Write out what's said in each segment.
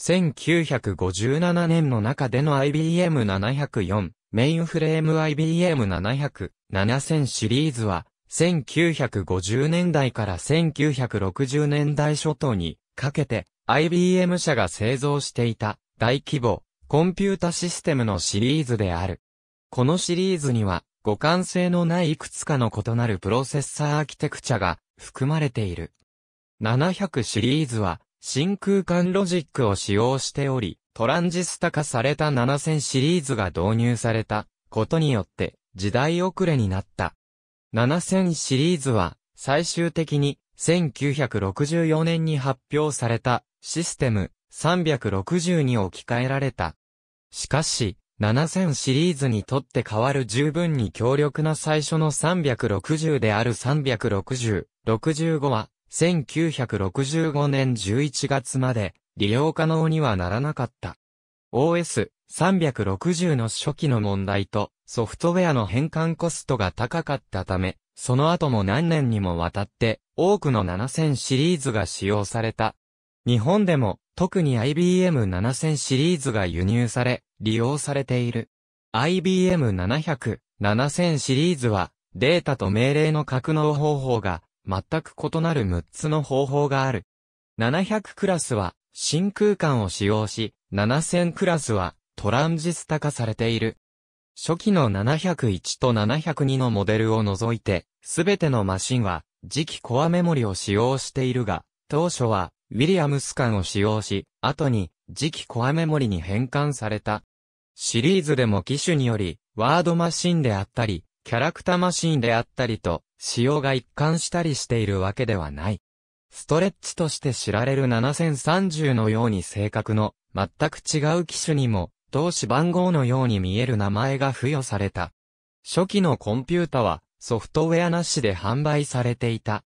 1957年の中での IBM704、メインフレーム IBM700、7000シリーズは、1950年代から1960年代初頭にかけて IBM 社が製造していた大規模コンピュータシステムのシリーズである。このシリーズには互換性のないいくつかの異なるプロセッサーアーキテクチャが含まれている。700シリーズは真空管ロジックを使用しており、トランジスタ化された7000シリーズが導入されたことによって時代遅れになった。7000シリーズは最終的に1964年に発表されたシステム360に置き換えられた。しかし、7000シリーズにとって変わる十分に強力な最初の360である360、65は1965年11月まで利用可能にはならなかった。OS360 の初期の問題とソフトウェアの変換コストが高かったため、その後も何年にもわたって多くの7000シリーズが使用された。日本でも特に IBM7000 シリーズが輸入され、利用されている。IBM700、7000シリーズはデータと命令の格納方法が全く異なる6つの方法がある。700クラスは、真空管を使用し、7000クラスは、トランジスタ化されている。初期の701と702のモデルを除いて、すべてのマシンは、次期コアメモリを使用しているが、当初は、ウィリアムス間を使用し、後に、次期コアメモリに変換された。シリーズでも機種により、ワードマシンであったり、キャラクターマシンであったりと、仕様が一貫したりしているわけではない。ストレッチとして知られる7030のように性格の全く違う機種にも、同種番号のように見える名前が付与された。初期のコンピュータはソフトウェアなしで販売されていた。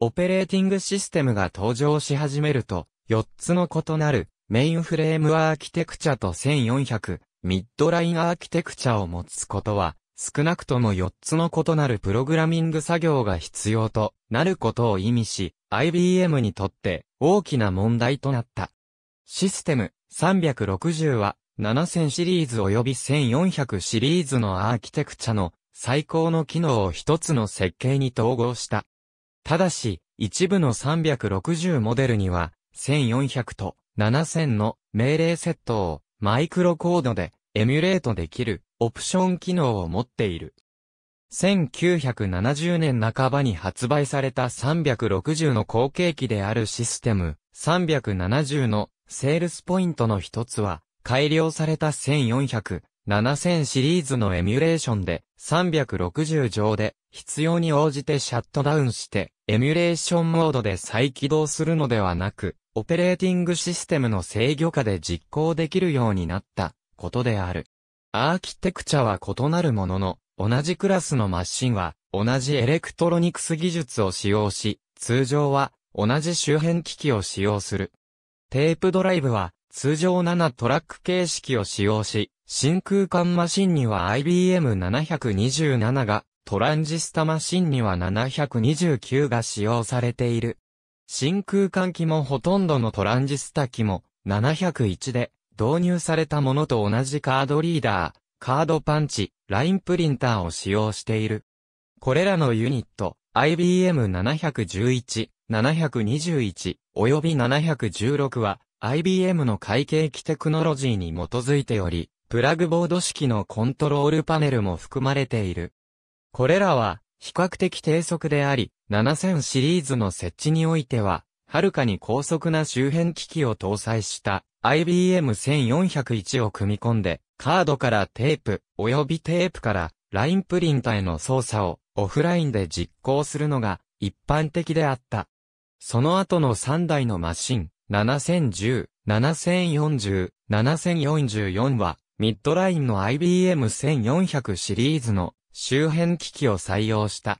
オペレーティングシステムが登場し始めると、4つの異なるメインフレームアーキテクチャと1400ミッドラインアーキテクチャを持つことは少なくとも4つの異なるプログラミング作業が必要となることを意味し、IBM にとって大きな問題となった。システム360は7000シリーズ及び1400シリーズのアーキテクチャの最高の機能を一つの設計に統合した。ただし、一部の360モデルには1400と7000の命令セットをマイクロコードでエミュレートできるオプション機能を持っている。1970年半ばに発売された360の後継機であるシステム370のセールスポイントの一つは改良された1400、7000シリーズのエミュレーションで360上で必要に応じてシャットダウンしてエミュレーションモードで再起動するのではなくオペレーティングシステムの制御下で実行できるようになったことである。アーキテクチャは異なるものの、同じクラスのマシンは、同じエレクトロニクス技術を使用し、通常は、同じ周辺機器を使用する。テープドライブは、通常7トラック形式を使用し、真空管マシンには IBM727 が、トランジスタマシンには729が使用されている。真空管機もほとんどのトランジスタ機も701で、導入されたものと同じカードリーダー、カードパンチ、ラインプリンターを使用している。これらのユニット、IBM711、721、及び716は、IBM の会計機テクノロジーに基づいており、プラグボード式のコントロールパネルも含まれている。これらは、比較的低速であり、7000シリーズの設置においては、はるかに高速な周辺機器を搭載した IBM1401 を組み込んで、カードからテープ、及びテープからラインプリンタへの操作をオフラインで実行するのが一般的であった。その後の3台のマシン、7010、7040、7044は、ミッドラインの IBM1400 シリーズの周辺機器を採用した。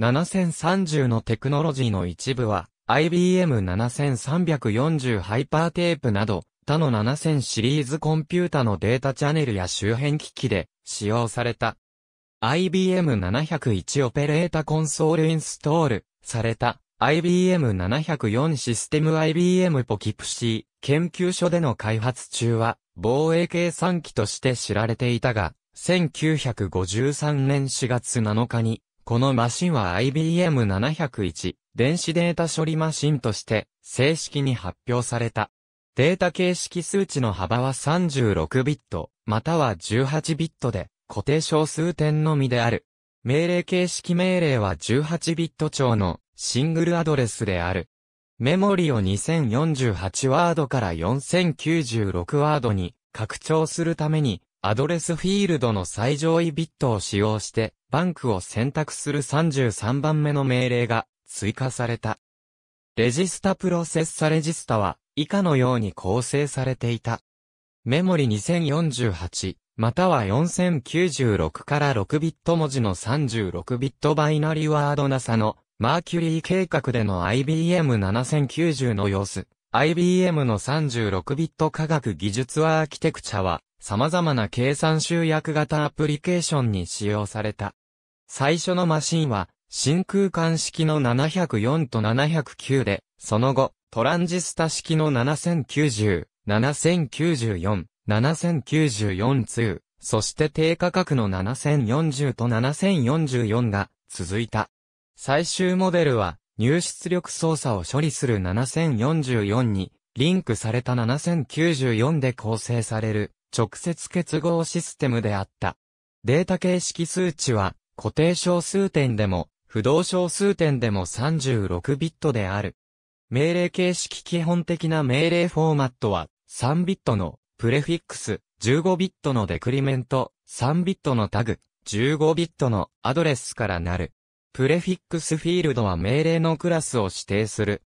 7030のテクノロジーの一部は、IBM7340 ハイパーテープなど、他の7000シリーズコンピュータのデータチャネルや周辺機器で使用された。IBM701 オペレータコンソールインストールされた IBM704 システム IBM ポキプシー研究所での開発中は防衛計算機として知られていたが、1953年4月7日にこのマシンは IBM701 電子データ処理マシンとして正式に発表された。データ形式数値の幅は36ビット、または18ビットで、固定小数点のみである。命令形式命令は18ビット長のシングルアドレスである。メモリを2048ワードから4096ワードに拡張するために、アドレスフィールドの最上位ビットを使用して、バンクを選択する33番目の命令が追加された。レジスタプロセッサレジスタは、以下のように構成されていた。メモリ2048、または4096から6ビット文字の36ビットバイナリワード NASA のマーキュリー計画での IBM7090 の様子。IBM の36ビット科学技術アーキテクチャは様々な計算集約型アプリケーションに使用された。最初のマシンは真空管式の704と709で、その後、トランジスタ式の7090、7094、7094-2、そして低価格の7040と7044が続いた。最終モデルは入出力操作を処理する7044にリンクされた7094で構成される直接結合システムであった。データ形式数値は固定小数点でも不動小数点でも36ビットである。命令形式基本的な命令フォーマットは、3ビットのプレフィックス、15ビットのデクリメント、3ビットのタグ、15ビットのアドレスからなる。プレフィックスフィールドは命令のクラスを指定する。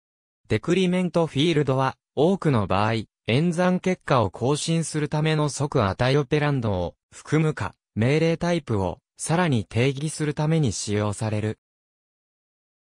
デクリメントフィールドは、多くの場合、演算結果を更新するための即値オペランドを含むか、命令タイプをさらに定義するために使用される。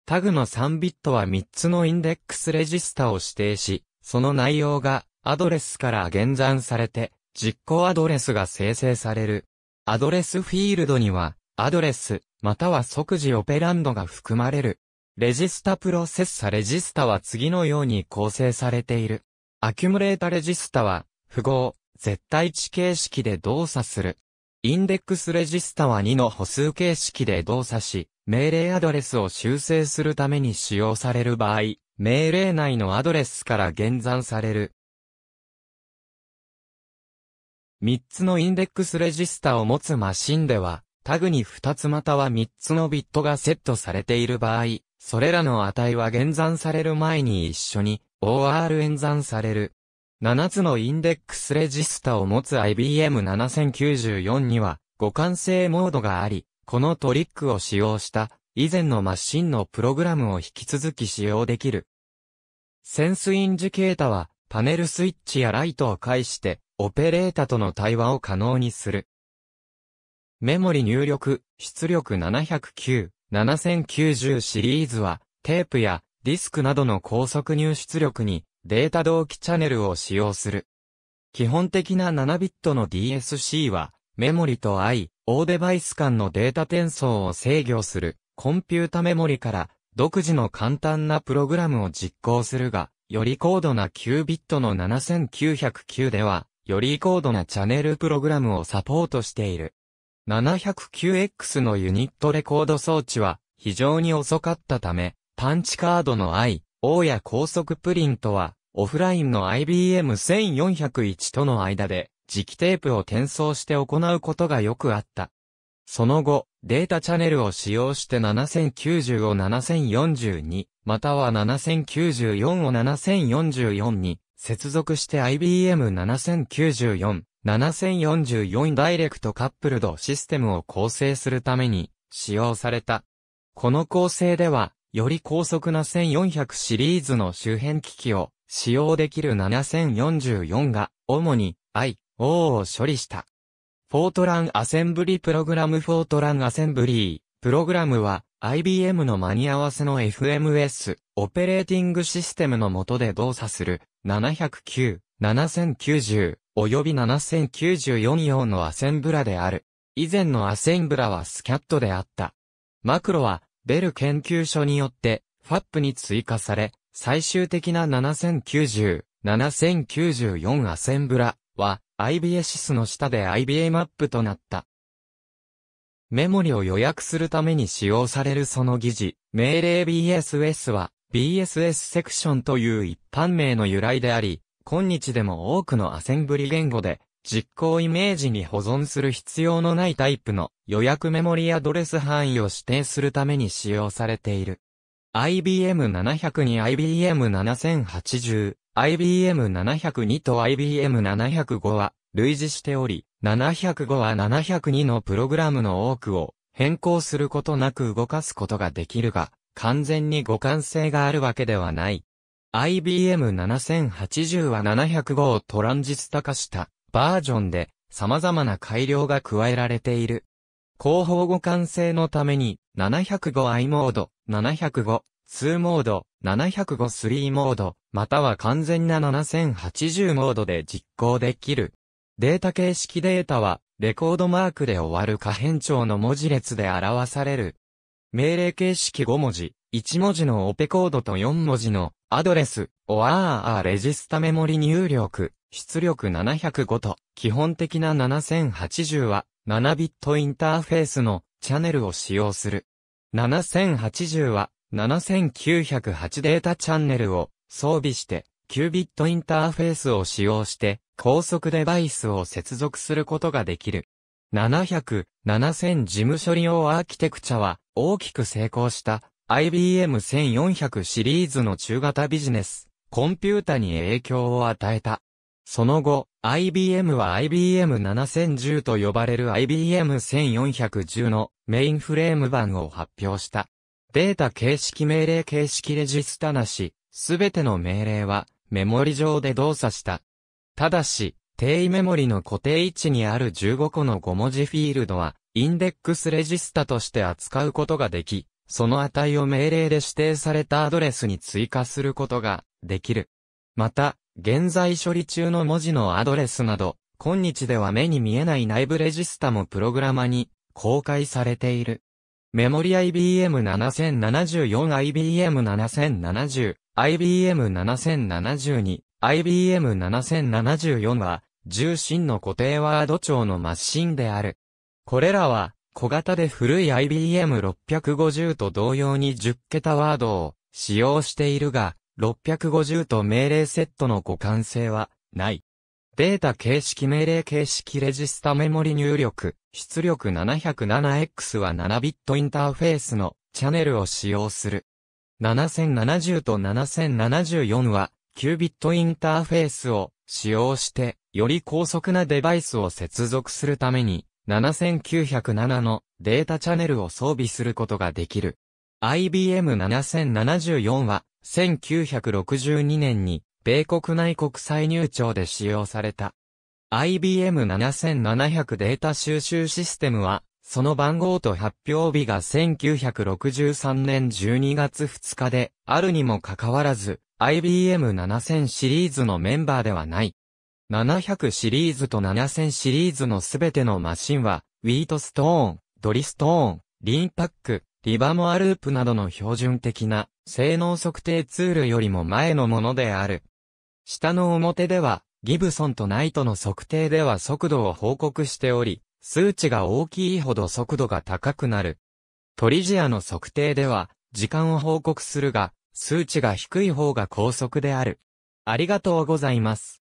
タグの3ビットは3つのインデックスレジスタを指定し、その内容がアドレスから減算されて、実行アドレスが生成される。アドレスフィールドには、アドレス、または即時オペランドが含まれる。レジスタプロセッサレジスタは次のように構成されている。アキュムレータレジスタは、符号、絶対値形式で動作する。インデックスレジスタは2の歩数形式で動作し、命令アドレスを修正するために使用される場合、命令内のアドレスから減算される。3つのインデックスレジスタを持つマシンでは、タグに2つまたは3つのビットがセットされている場合、それらの値は減算される前に一緒に OR 演算される。7つのインデックスレジスタを持つ IBM7094 には互換性モードがあり、このトリックを使用した以前のマシンのプログラムを引き続き使用できる。センスインジケータはパネルスイッチやライトを介してオペレータとの対話を可能にする。メモリ入力、出力709、7090シリーズはテープやディスクなどの高速入出力にデータ同期チャネルを使用する。基本的な7ビットの DSC はメモリと I、O デバイス間のデータ転送を制御する、コンピュータメモリから独自の簡単なプログラムを実行するが、より高度な9ビットの7909では、より高度なチャンネルプログラムをサポートしている。709X のユニットレコード装置は非常に遅かったため、パンチカードの I、O や高速プリントは、オフラインの IBM1401 との間で磁気テープを転送して行うことがよくあった。その後、データチャネルを使用して7090を7042、または7094を7044に接続して IBM7094、7044ダイレクトカップルドシステムを構成するために使用された。この構成では、より高速な1400シリーズの周辺機器を使用できる7044が、主に i、O を処理した。フォートランアセンブリプログラムフォートランアセンブリー、プログラムは IBM の間に合わせの FMS、オペレーティングシステムの下で動作する709、7090、及び7094用のアセンブラである。以前のアセンブラはスキャットであった。マクロは、ベル研究所によって、FAP に追加され、最終的な7090、7094アセンブラは、i b s i s の下で IBA マップとなった。メモリを予約するために使用されるその疑似、命令 BSS は BSS セクションという一般名の由来であり、今日でも多くのアセンブリ言語で実行イメージに保存する必要のないタイプの予約メモリアドレス範囲を指定するために使用されている。IBM700 に IBM7080、IBM702 と IBM705 は類似しており、705は702のプログラムの多くを変更することなく動かすことができるが、完全に互換性があるわけではない。IBM7080 は705をトランジスタ化したバージョンで様々な改良が加えられている。広報互換性のために 705i モード、705 2モード、705-3モード、または完全な7080モードで実行できる。データ形式データは、レコードマークで終わる可変長の文字列で表される。命令形式5文字、1文字のオペコードと4文字のアドレス、OR レジスタメモリ入力、出力705と、基本的な7080は、7ビットインターフェースのチャンネルを使用する。7080は、7908データチャンネルを装備して、キュービットインターフェースを使用して、高速デバイスを接続することができる。700、7000事務処理用アーキテクチャは大きく成功した IBM 1400シリーズの中型ビジネス、コンピュータに影響を与えた。その後、IBM は IBM7010 と呼ばれる IBM1410 のメインフレーム版を発表した。データ形式命令形式レジスタなし、すべての命令はメモリ上で動作した。ただし、定位メモリの固定位置にある15個の5文字フィールドは、インデックスレジスタとして扱うことができ、その値を命令で指定されたアドレスに追加することができる。また、現在処理中の文字のアドレスなど、今日では目に見えない内部レジスタもプログラマに公開されている。メモリ IBM7074IBM7070、IBM7072、IBM7074 は、重心の固定ワード長のマシンである。これらは、小型で古い IBM650 と同様に10桁ワードを使用しているが、650と命令セットの互換性はない。データ形式命令形式レジスタメモリ入力、出力 707X は7ビットインターフェースのチャネルを使用する。7070と7074は9ビットインターフェースを使用して、より高速なデバイスを接続するために、7907のデータチャネルを装備することができる。IBM 7074は1962年に米国内国際入庁で使用された。IBM7700 データ収集システムは、その番号と発表日が1963年12月2日で、あるにもかかわらず、IBM7000 シリーズのメンバーではない。700シリーズと7000シリーズのすべてのマシンは、ウィートストーン、ドリストーン、リンパック、リバモアループなどの標準的な性能測定ツールよりも前のものである。下の表では、ギブソンとナイトの測定では速度を報告しており、数値が大きいほど速度が高くなる。トリジアの測定では、時間を報告するが、数値が低い方が高速である。ありがとうございます。